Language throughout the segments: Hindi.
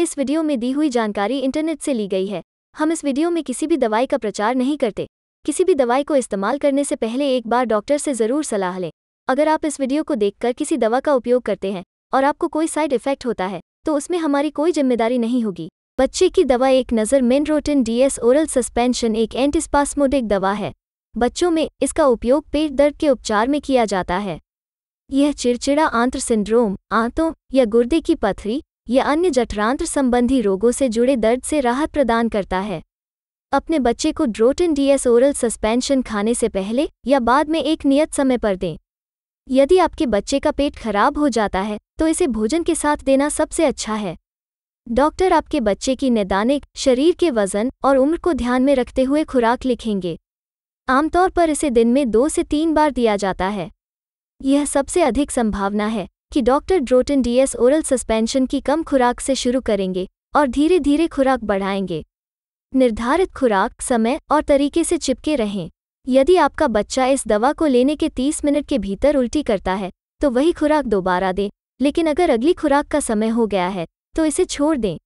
इस वीडियो में दी हुई जानकारी इंटरनेट से ली गई है हम इस वीडियो में किसी भी दवाई का प्रचार नहीं करते किसी भी दवाई को इस्तेमाल करने से पहले एक बार डॉक्टर से ज़रूर सलाह लें अगर आप इस वीडियो को देखकर किसी दवा का उपयोग करते हैं और आपको कोई साइड इफेक्ट होता है तो उसमें हमारी कोई जिम्मेदारी नहीं होगी बच्चे की दवा एक नज़र मेनरोटिन डीएस ओरल सस्पेंशन एक एंटीस्पास्मोडिक दवा है बच्चों में इसका उपयोग पेट दर्द के उपचार में किया जाता है यह चिड़चिड़ा आंत्र सिंड्रोम आंतों या गुर्दे की पथरी ये अन्य जठरांत्र संबंधी रोगों से जुड़े दर्द से राहत प्रदान करता है अपने बच्चे को ड्रोटिन डीएस ओरल सस्पेंशन खाने से पहले या बाद में एक नियत समय पर दें यदि आपके बच्चे का पेट खराब हो जाता है तो इसे भोजन के साथ देना सबसे अच्छा है डॉक्टर आपके बच्चे की नैदानिक शरीर के वजन और उम्र को ध्यान में रखते हुए खुराक लिखेंगे आमतौर पर इसे दिन में दो से तीन बार दिया जाता है यह सबसे अधिक संभावना है कि doctor Drotin DS oral suspension की कम खुराक से शुरू करेंगे और धीरे धीरे खुराक बढ़ाएंगे निर्धारित खुराक समय और तरीके से चिपके रहें यदि आपका बच्चा इस दवा को लेने के 30 मिनट के भीतर उल्टी करता है तो वही खुराक दोबारा दें लेकिन अगर अगली खुराक का समय हो गया है तो इसे छोड़ दें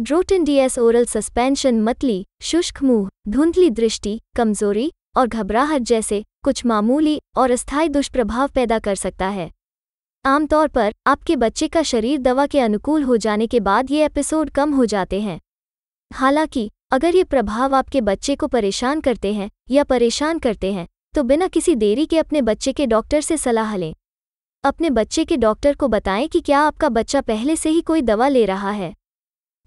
ड्रोटिन डीएस ओरल सस्पेंशन मतली शुष्क मुंह धुंधली दृष्टि कमजोरी और घबराहट जैसे कुछ मामूली और अस्थायी दुष्प्रभाव पैदा कर सकता है आमतौर पर आपके बच्चे का शरीर दवा के अनुकूल हो जाने के बाद ये एपिसोड कम हो जाते हैं हालांकि अगर ये प्रभाव आपके बच्चे को परेशान करते हैं या परेशान करते हैं तो बिना किसी देरी के अपने बच्चे के डॉक्टर से सलाह लें अपने बच्चे के डॉक्टर को बताएं कि क्या आपका बच्चा पहले से ही कोई दवा ले रहा है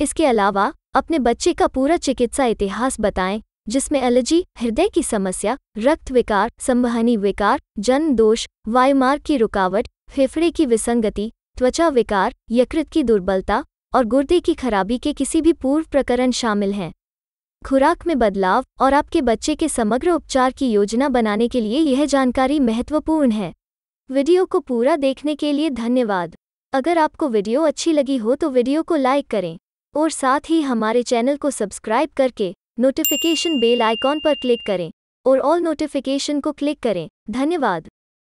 इसके अलावा अपने बच्चे का पूरा चिकित्सा इतिहास बताएं जिसमें एलर्जी हृदय की समस्या रक्त विकार संवहनी विकार जन्म दोष वायुमार्ग की रुकावट फेफड़े की विसंगति त्वचा विकार यकृत की दुर्बलता और गुर्दे की खराबी के किसी भी पूर्व प्रकरण शामिल हैं खुराक में बदलाव और आपके बच्चे के समग्र उपचार की योजना बनाने के लिए यह जानकारी महत्वपूर्ण है वीडियो को पूरा देखने के लिए धन्यवाद अगर आपको वीडियो अच्छी लगी हो तो वीडियो को लाइक करें और साथ ही हमारे चैनल को सब्सक्राइब करके नोटिफिकेशन बेल आइकॉन पर क्लिक करें और ऑल नोटिफिकेशन को क्लिक करें धन्यवाद